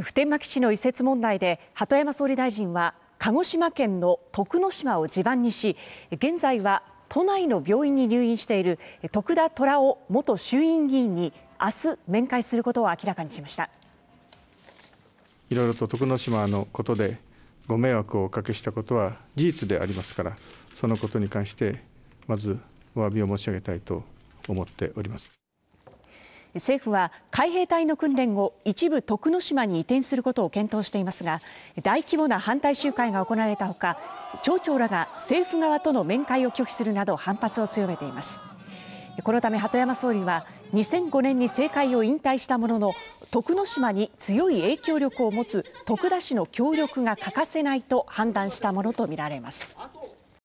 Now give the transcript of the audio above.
普天間基地の移設問題で鳩山総理大臣は鹿児島県の徳之島を地盤にし現在は都内の病院に入院している徳田虎雄元衆院議員に明日面会することを明らかにしましたいろいろと徳之島のことでご迷惑をおかけしたことは事実でありますからそのことに関してまずお詫びを申し上げたいと思っております。政府は海兵隊の訓練を一部徳之島に移転することを検討していますが大規模な反対集会が行われたほか町長らが政府側との面会を拒否するなど反発を強めています。このため鳩山総理は2005年に政界を引退したものの徳之島に強い影響力を持つ徳田氏の協力が欠かせないと判断したものとみられます。